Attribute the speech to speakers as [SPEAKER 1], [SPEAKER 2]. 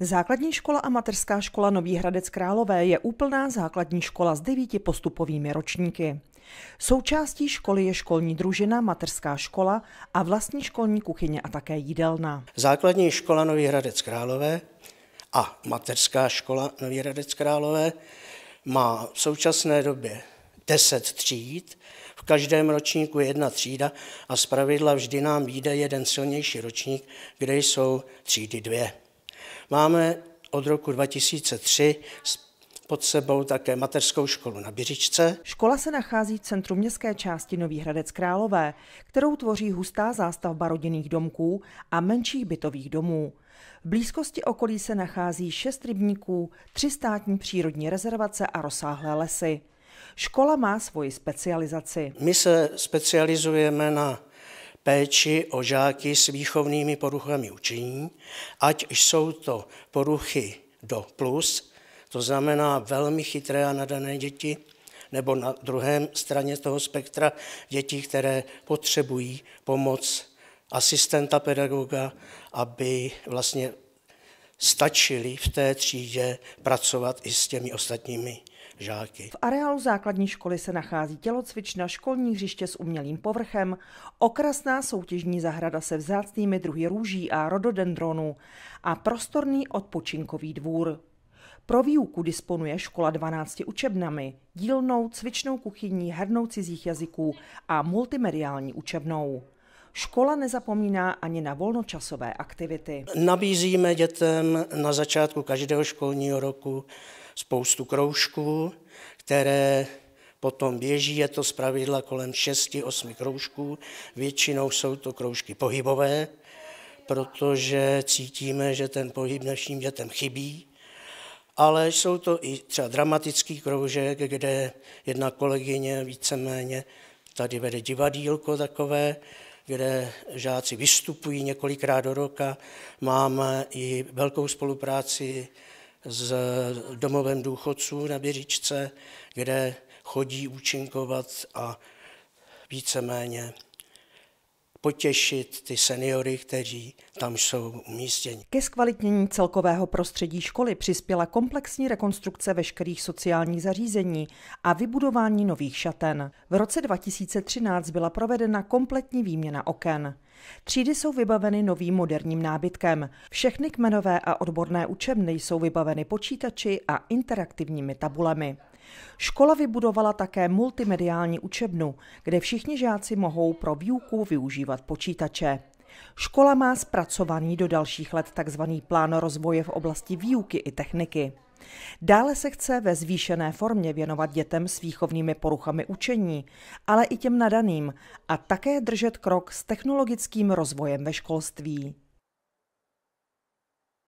[SPEAKER 1] Základní škola a materská škola Nový Hradec Králové je úplná základní škola s devíti postupovými ročníky. Součástí školy je školní družina, materská škola a vlastní školní kuchyně a také jídelna.
[SPEAKER 2] Základní škola Nový Hradec Králové a materská škola Nový Hradec Králové má v současné době 10 tříd, v každém ročníku jedna třída a zpravidla vždy nám vyjde jeden silnější ročník, kde jsou třídy dvě. Máme od roku 2003 pod sebou také mateřskou školu na Biřičce.
[SPEAKER 1] Škola se nachází v centru městské části Nový Hradec Králové, kterou tvoří hustá zástavba rodinných domků a menších bytových domů. V blízkosti okolí se nachází šest rybníků, tři státní přírodní rezervace a rozsáhlé lesy. Škola má svoji specializaci.
[SPEAKER 2] My se specializujeme na péči o žáky s výchovnými poruchami učiní, ať jsou to poruchy do plus, to znamená velmi chytré a nadané děti, nebo na druhém straně toho spektra děti, které potřebují pomoc asistenta pedagoga, aby vlastně stačili v té třídě pracovat i s těmi ostatními žáky. V areálu
[SPEAKER 1] základní školy se nachází tělocvična, školní hřiště s umělým povrchem, okrasná soutěžní zahrada se vzácnými druhy růží a rododendronů a prostorný odpočinkový dvůr. Pro výuku disponuje škola 12 učebnami, dílnou, cvičnou kuchyní, hernou cizích jazyků a multimediální učebnou. Škola nezapomíná ani na volnočasové aktivity.
[SPEAKER 2] Nabízíme dětem na začátku každého školního roku spoustu kroužků, které potom běží, je to zpravidla kolem 6-8 kroužků, většinou jsou to kroužky pohybové, protože cítíme, že ten pohyb našim dětem chybí, ale jsou to i třeba dramatický kroužek, kde jedna kolegyně víceméně tady vede divadílko takové, kde žáci vystupují několikrát do roka. Máme i velkou spolupráci s domovem důchodců na Běříčce, kde chodí účinkovat a víceméně potěšit ty seniory, kteří tam jsou umístěni.
[SPEAKER 1] Ke zkvalitnění celkového prostředí školy přispěla komplexní rekonstrukce veškerých sociálních zařízení a vybudování nových šaten. V roce 2013 byla provedena kompletní výměna oken. Třídy jsou vybaveny novým moderním nábytkem. Všechny kmenové a odborné učebny jsou vybaveny počítači a interaktivními tabulemi. Škola vybudovala také multimediální učebnu, kde všichni žáci mohou pro výuku využívat počítače. Škola má zpracovaný do dalších let tzv. plán rozvoje v oblasti výuky i techniky. Dále se chce ve zvýšené formě věnovat dětem s výchovnými poruchami učení, ale i těm nadaným a také držet krok s technologickým rozvojem ve školství.